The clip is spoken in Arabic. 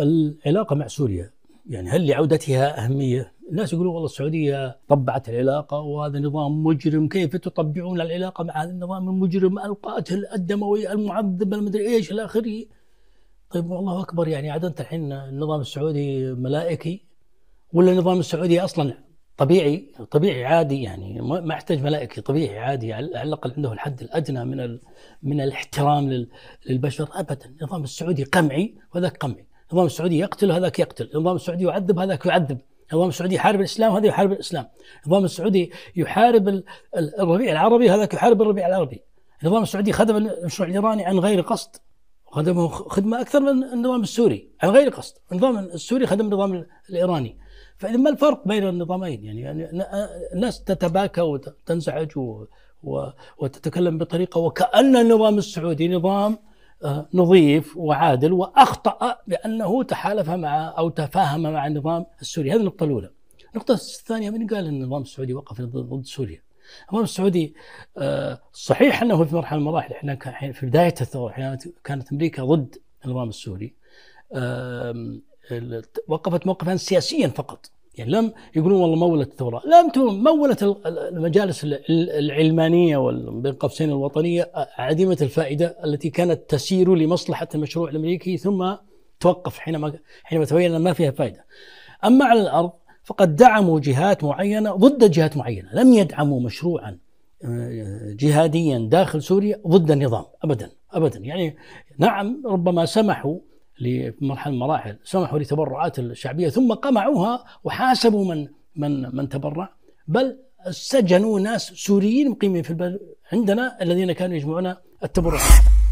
العلاقة مع سوريا يعني هل لعودتها أهمية؟ الناس يقولون والله السعودية طبعت العلاقة وهذا نظام مجرم كيف تطبعون العلاقة مع هذا النظام المجرم القاتل الدموي المعذب المدري إيش إلى آخره طيب والله أكبر يعني عاد أنت الحين النظام السعودي ملائكي ولا النظام السعودي أصلا طبيعي طبيعي عادي يعني ما احتاج ملائكي طبيعي عادي على الاقل عنده الحد الادنى من من الاحترام للبشر ابدا النظام السعودي قمعي وذاك قمعي النظام السعودي يقتل هذاك يقتل النظام السعودي يعذب هذاك يعذب النظام السعودي يحارب الاسلام هذا يحارب الاسلام النظام السعودي يحارب الربيع العربي هذاك يحارب الربيع العربي النظام السعودي خدم المشروع الايراني عن غير قصد خدمه خدمه اكثر من النظام السوري عن غير قصد النظام السوري خدم النظام الايراني فاذا ما الفرق بين النظامين يعني, يعني الناس تتباكى وتنزعج وتتكلم بطريقه وكان النظام السعودي نظام آه، نظيف وعادل واخطا بانه تحالف مع او تفاهم مع النظام السوري هذه النقطه الاولى النقطه الثانيه من قال ان النظام السعودي وقف ضد سوريا النظام السعودي آه، صحيح انه في مرحله من المراحل احنا في بدايه الثوره كانت امريكا ضد النظام السوري وقفت موقفا سياسيا فقط يعني لم يقولون والله مولت الثوره، لم انتم مولت المجالس العلمانيه بين قوسين الوطنيه عديمه الفائده التي كانت تسير لمصلحه المشروع الامريكي ثم توقف حينما حينما تبين ان ما فيها فائده. اما على الارض فقد دعموا جهات معينه ضد جهات معينه، لم يدعموا مشروعا آه، جهاديا داخل سوريا ضد النظام ابدا ابدا يعني نعم ربما سمحوا لمرحله من المراحل سمحوا لتبرعات الشعبيه ثم قمعوها وحاسبوا من من من تبرع بل سجنوا ناس سوريين مقيمين في البلد عندنا الذين كانوا يجمعون التبرعات